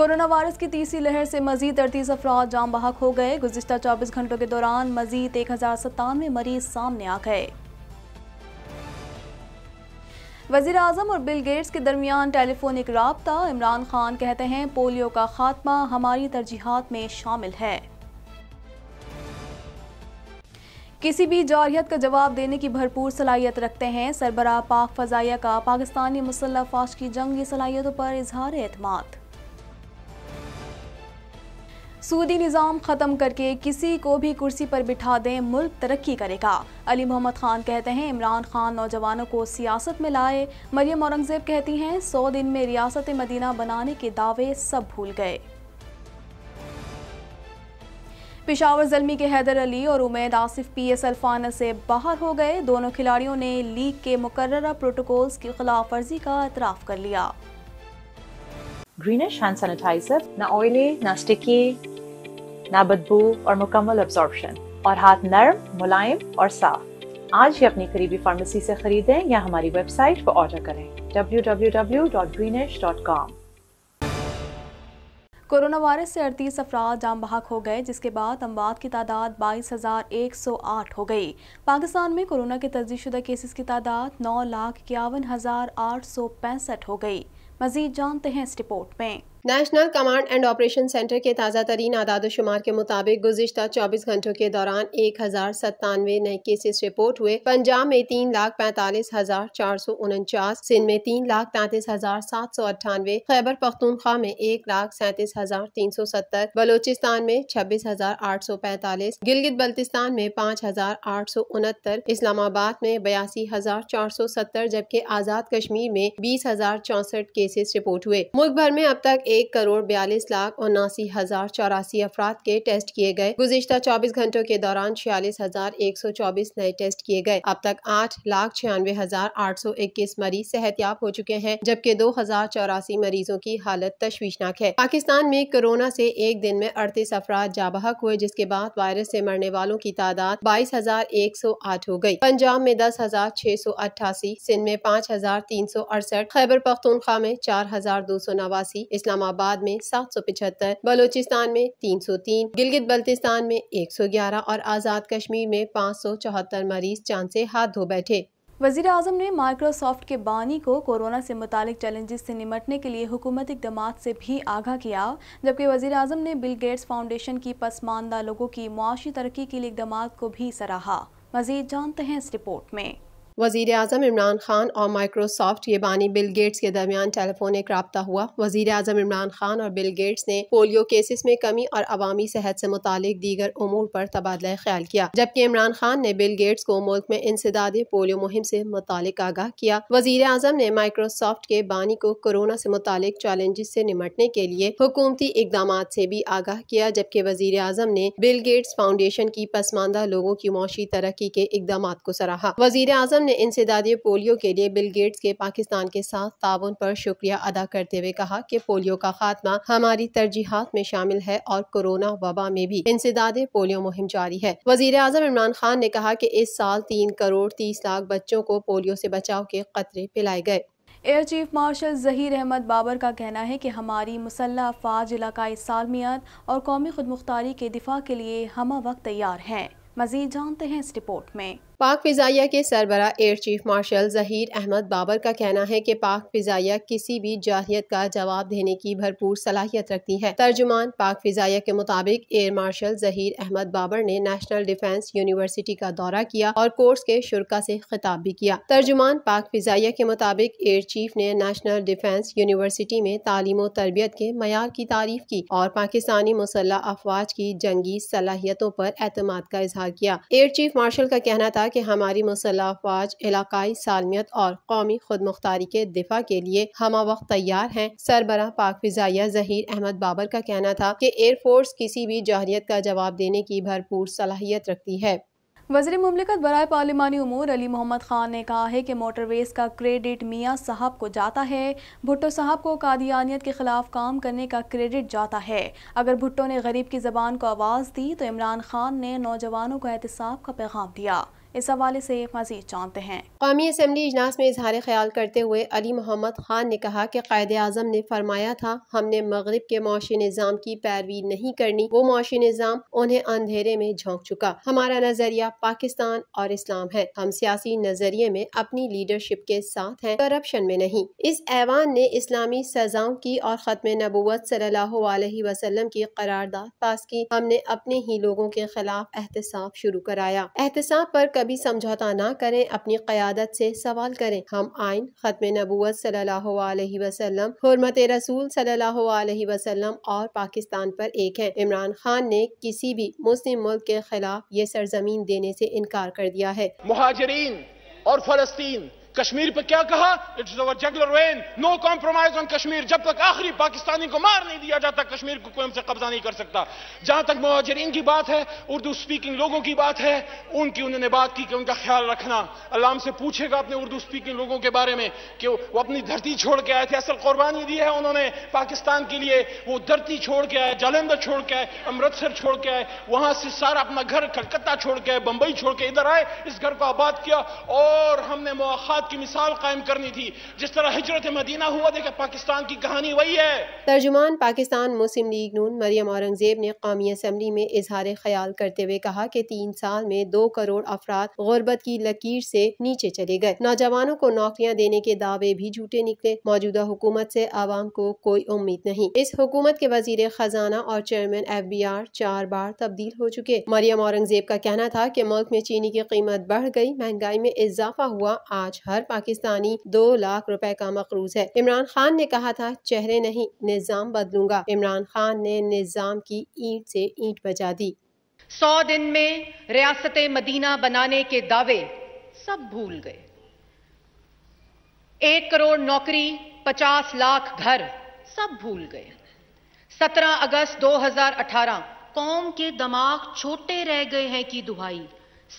corona virus की तीसरी लहर से मजीद अड़तीस अफराद जाम बहक हो गए गुजशत चौबीस घंटों के दौरान मजीद एक हज़ार सत्तानवे मरीज सामने आ गए वजीर अजम और बिल गेट्स के दरमियान टेलीफोनिक रबता इमरान खान कहते हैं पोलियो का खात्मा हमारी तरजीहत में शामिल है किसी भी जारहियत का जवाब देने की भरपूर सलाहियत रखते हैं सरबरा पाक फजाइया का पाकिस्तानी मुसल्ह फाश की जंगी सलाहियतों पर इजहार अहतमाद सूदी निज़ाम ख़त्म करके किसी को भी कुर्सी पर बिठा दें मुल्क तरक्की करेगा अली मोहम्मद खान कहते हैं इमरान खान नौजवानों को सियासत में लाए मरियम औरंगज़ेब कहती हैं सौ दिन में रियासत मदीना बनाने के दावे सब भूल गए पिशावर जलमी के हैदर अली और उमैद आसिफ पी एस अल्फाना से बाहर हो गए दोनों खिलाड़ियों ने लीग के मुकर प्रोटोकॉल्स की खिलाफ वर्जी का एतराफ़ कर लिया ग्रीनिश हैंड सैनिटाइजर ना ऑयली ना स्टिकी ना बदबू और मुकम्मल अब्जॉर्बशन और हाथ नरम मुलायम और साफ आज ही अपनी करीबी फार्मेसी से खरीदें या हमारी वेबसाइट पर ऑर्डर करें www.greenish.com कोरोना वायरस से अड़तीस अफराद जाम बहक हो गए जिसके बाद अमवात की तादाद बाईस हज़ार एक सौ आठ हो गई पाकिस्तान में कोरोना के तजीशुदा केसेस की तादाद नौ लाख इक्यावन हज़ार आठ सौ पैंसठ हो गई मजीद जानते हैं इस रिपोर्ट में national command and operation centre के ताज़ा तरीन आदाद शुमार के मुताबिक गुजशत चौबीस घंटों के दौरान एक हज़ार सत्तानवे नए केसेस रिपोर्ट हुए पंजाब में तीन लाख पैंतालीस हज़ार चार सौ उनचास सिंध में तीन लाख पैंतीस हज़ार सात सौ अट्ठानवे खैबर पख्तूनख्वा में एक लाख सैंतीस हज़ार तीन सौ सत्तर बलोचिस्तान में छब्बीस हज़ार आठ सौ पैंतालीस गिलगित बल्तिस्तान में पाँच हज़ार आठ सौ उनहत्तर इस्लामाबाद में बयासी हज़ार चार सौ सत्तर जबकि आज़ाद कश्मीर में बीस हज़ार चौसठ केसेस रिपोर्ट हुए मुल्क भर में अब तक एक करोड़ बयालीस लाख उनासी हज़ार चौरासी अफराद के टेस्ट किए गए गुजशत चौबीस घंटों के दौरान छियालीस हजार एक सौ चौबीस नए टेस्ट किए गए अब तक आठ लाख छियानवे हजार आठ सौ इक्कीस मरीज सेहतियाब हो चुके हैं जबकि दो हजार चौरासी मरीजों की हालत तश्वीशनाक है पाकिस्तान में कोरोना से एक दिन में अड़तीस अफराद जाबहक हुए जिसके बाद वायरस से मरने वालों की तादाद बाईस हजार एक सौ आठ हो गई पंजाब में दस हजार छह सौ अट्ठासी सिंध में पाँच हजार तीन सौ अड़सठ खैबर पख्तूनख्वा में चार हजार दो सौ नवासी इस्लाम इस्लामाबाद में सात सौ पिछहत्तर बलोचिस्तान में तीन सौ तीन गिलगित बल्तिस्तान में एक सौ ग्यारह और आज़ाद कश्मीर में पाँच सौ चौहत्तर मरीज चांद से हाथ धो बैठे वजीर अजम ने माइक्रोसॉफ्ट के बानी को कोरोना से मुतालिक चैलेंजेस से निमटने के लिए हुकूमत इकदाम से भी आगाह किया जबकि वजीर अजम ने बिल गेट्स फाउंडेशन की पसमानदा लोगों की मुआशी तरक्की के लिए इकदाम को भी सराहा मजीद जानते हैं इस रिपोर्ट में वजीर अजम इमरान खान और माइक्रोसॉफ्ट ये बानी बिल गेट्स के दरमियान टेलीफोनिक रबता हुआ वजीर अजम इमरान खान और बिल गेट्स ने पोलियो केसेस में कमी और अवामी सेहत से मुतल दीगर उमूर पर तबादला ख्याल किया जबकि इमरान खान ने बिल गेट्स को मुल्क में इंसदादी पोलियो मुहिम से मुतल आगाह किया वजीर अजम ने माइक्रोसॉफ्ट के बानी को कोरोना से मुतल चैलेंजेस से निमटने के लिए हुकूमती इकदाम से भी आगाह किया जबकि वजीर अजम ने बिल गेट्स फाउंडेशन की पसमानदा लोगों की मौशी तरक्की के इकदाम को सराहा वजीर अजम ने इंसदादी पोलियो के लिए बिल गेट्स के पाकिस्तान के साथ ताउन पर शुक्रिया अदा करते हुए कहा कि पोलियो का खात्मा हमारी तरजीहत में शामिल है और कोरोना वबा में भी इंसदाद पोलियो मुहिम जारी है वजीर अजम इमरान खान ने कहा की इस साल तीन करोड़ तीस लाख बच्चों को पोलियो ऐसी बचाव के खतरे पिलाए गए air chief marshal Zaheer Ahmed Babar का कहना है कि हमारी मुसल्ह अफवाज इलाकई सालमियत और कौमी खुद मुख्तारी के दिफा के लिए हम वक्त तैयार हैं मजीद जानते हैं इस रिपोर्ट में पाक फ़िज़ाइया के सरबरा air chief marshal Zaheer Ahmed Babar का कहना है कि पाक फ़िज़ाइया किसी भी जाहियत का जवाब देने की भरपूर सलाहियत रखती है तर्जुमान पाक फ़िज़ाइया के मुताबिक एयर मार्शल जहीर अहमद बाबर ने नेशनल डिफेंस यूनिवर्सिटी का दौरा किया और कोर्स के शुरा से खिताब भी किया तर्जुमान पाक फ़िज़ाइया के मुताबिक एयर चीफ ने नेशनल डिफेंस यूनिवर्सिटी में तालीम तरबियत के मैार की तारीफ की और पाकिस्तानी मुसल्ह अफवाज की जंगी सलाहियतों पर एतम का इजहार किया एयर चीफ मार्शल का कहना था कि हमारी मसल्ह अफवाज इलाकई सालमियत और कौमी खुद मुख्तारी के दिफा के लिए हम वक्त तैयार है सरबरा पाक फिजाइया जहीर अहमद बाबर का कहना था कि एयरफोर्स किसी भी जहरीत का जवाब देने की भरपूर सलाहियत रखती है वजी ममलिकत बरए पार्लिमानी अमूर अली मोहम्मद ख़ान ने कहा है कि मोटरवेज़ का क्रेडिट मियाँ साहब को जाता है भुट्टो साहब को कादियानियत के ख़िलाफ़ काम करने का क्रेडिट जाता है अगर भुट्टो ने गरीब की ज़बान को आवाज़ दी तो इमरान खान ने नौजवानों को एहतसाब का पैगाम दिया इस हवाले से मजीद जानते हैं कौमी असम्बली इजलास में इजहार ख्याल करते हुए अली मोहम्मद खान ने कहा कि कायद अजम ने फरमाया था हमने मगरब के मुशी निज़ाम की पैरवी नहीं करनी वो मुशी निज़ाम उन्हें अंधेरे में झोंक चुका हमारा नजरिया पाकिस्तान और इस्लाम है हम सियासी नजरिए में अपनी लीडरशिप के साथ हैं करप्शन में नहीं इस ऐवान ने इस्लामी सजाओं की और खत्म नबूत सल्लल्लाहु की करारदाद पास की हमने अपने ही लोगों के खिलाफ एहतसाब शुरू कराया एहतसाब पर कभी समझौता ना करें अपनी क़्यादत से सवाल करें हम आइन ख़त्म नबूत सल्ह वसलम हरमत रसूल सल्लल्लाहु वसलम और पाकिस्तान पर एक है इमरान खान ने किसी भी मुस्लिम मुल्क के खिलाफ ये सरजमीन देने से इनकार कर दिया है महाजरीन और फलस्तीन कश्मीर पर क्या कहा it's our jugular vein no compromise on Kashmir जब तक आखिरी पाकिस्तानी को मार नहीं दिया जाता कश्मीर को कोई हमसे कब्जा नहीं कर सकता जहां तक मुहाजरीन की बात है उर्दू स्पीकिंग लोगों की बात है उनकी उन्होंने बात की कि उनका ख्याल रखना अल्लाह से पूछेगा अपने उर्दू स्पीकिंग लोगों के बारे में कि वो अपनी धरती छोड़ के आए थे असल कुर्बानी दी है उन्होंने पाकिस्तान के लिए वो धरती छोड़ के आए जालंधर छोड़ के आए अमृतसर छोड़ के आए वहां से सारा अपना घर कलकत्ता छोड़ के आए बंबई छोड़ के इधर आए इस घर को आबाद किया और हमने मुआखात की मिसाल कायम करनी थी जिस तरह हिजरत मदीना हुआ देखा पाकिस्तान की कहानी वही है तर्जुमान पाकिस्तान मुस्लिम लीग नून मरियम औरंगजेब ने कौमी असम्बली में इजहार ख्याल करते हुए कहा की तीन साल में दो करोड़ अफराद गुर्बत की लकीर ऐसी नीचे चले गए नौजवानों को नौकरियाँ देने के दावे भी झूठे निकले मौजूदा हुकूमत ऐसी आवाम को कोई उम्मीद नहीं इस हुकूमत के वजीर खजाना और चेयरमैन एफ बी आर चार बार तब्दील हो चुके मरियम औरंगजेब का कहना था की मुल्क में चीनी की कीमत बढ़ गयी महंगाई में इजाफा हुआ आज हर पाकिस्तानी दो लाख रुपए का मकरूज है इमरान खान ने कहा था चेहरे नहीं निज़ाम बदलूंगा इमरान खान ने निज़ाम की ईंट से ईंट बजा दी सौ दिन में रियासत मदीना बनाने के दावे सब भूल गए एक करोड़ नौकरी पचास लाख घर सब भूल गए सत्रह अगस्त 2018 कौम के दिमाग छोटे रह गए हैं की दुहाई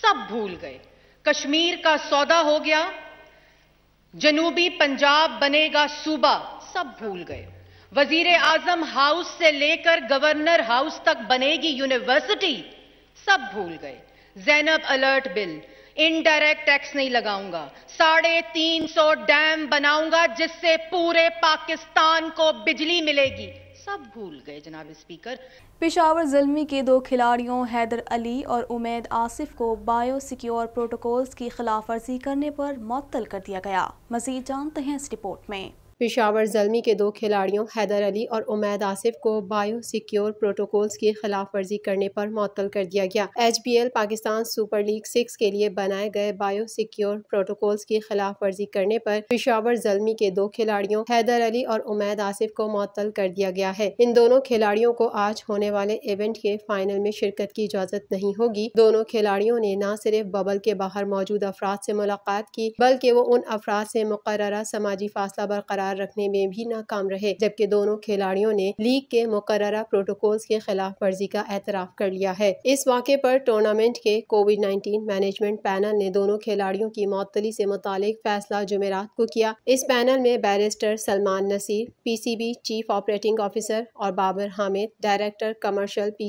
सब भूल गए कश्मीर का सौदा हो गया जनूबी पंजाब बनेगा सूबा सब भूल गए वजीर आजम हाउस से लेकर गवर्नर हाउस तक बनेगी यूनिवर्सिटी सब भूल गए Zainab alert bill indirect tax नहीं लगाऊंगा साढ़े तीन सौ डैम बनाऊंगा जिससे पूरे पाकिस्तान को बिजली मिलेगी सब भूल गए जनाब स्पीकर पिशावर जलमी के दो खिलाड़ियों हैदर अली और उमैद आसिफ को बायो सिक्योर प्रोटोकॉल्स की खिलाफ वर्जी करने पर मअतल कर दिया गया मजीद जानते हैं इस रिपोर्ट में पिशावर जलमी के दो खिलाड़ियों हैदर अली और उमैद आसिफ को बायो सिक्योर प्रोटोकॉल्स की खिलाफ वर्जी करने पर मअतल कर दिया गया H B L Pakistan super league six के लिए बनाए गए बायो सिक्योर प्रोटोकॉल्स की खिलाफ वर्जी करने पर पिशावर जलमी के दो खिलाड़ियों हैदर अली और उमैद आसिफ को मअतल कर दिया गया है इन दोनों खिलाड़ियों को आज होने वाले इवेंट के फाइनल में शिरकत की इजाजत नहीं होगी दोनों खिलाड़ियों ने न सिर्फ बबल के बाहर मौजूद अफराद से मुलाकात की बल्कि वो उन अफराद से मुकर्रा समाजी फासला बरकरार बरकरार रखने में भी नाकाम रहे जबकि दोनों खिलाड़ियों ने लीग के मुकर प्रोटोकॉल्स के खिलाफ वर्जी का एतराफ कर लिया है इस वाक़े पर टूर्नामेंट के कोविड नाइन्टीन मैनेजमेंट पैनल ने दोनों खिलाड़ियों की मअतली से मुतल फैसला जुमेरात को किया इस पैनल में barrister Salman Naseer B chief operating officer और Babar Hamid director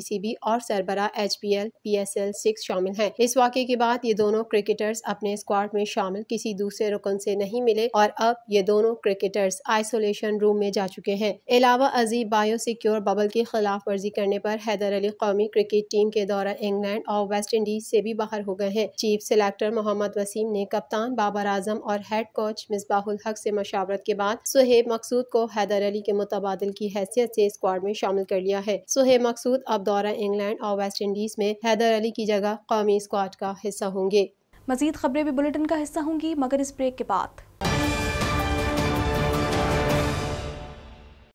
C B और सरबरा H P L P S L six शामिल हैं इस वाक़े के बाद ये दोनों क्रिकेटर्स अपने स्क्वाड में शामिल किसी दूसरे रुकन से नहीं मिले और अब ये दोनों क्रिकेटर क्रिकेटर्स आइसोलेशन रूम में जा चुके हैं अलावा अजीब बायो सिक्योर बबल की खिलाफ वर्जी करने पर हैदर अली कौमी क्रिकेट टीम के दौरा इंग्लैंड और वेस्ट इंडीज से भी बाहर हो गए हैं चीफ सिलेक्टर मोहम्मद वसीम ने कप्तान बाबर आजम और हेड कोच मिसबाहुल हक से मशावरत के बाद सुहेब मकसूद को हैदर अली के मुतबादल की हैसियत से स्क्वाड में शामिल कर लिया है सुहेब मकसूद अब दौरा इंग्लैंड और वेस्ट इंडीज में हैदर अली की जगह कौमी स्क्वाड का हिस्सा होंगे मजीद खबरें भी बुलेटिन का हिस्सा होंगी मगर इस ब्रेक के बाद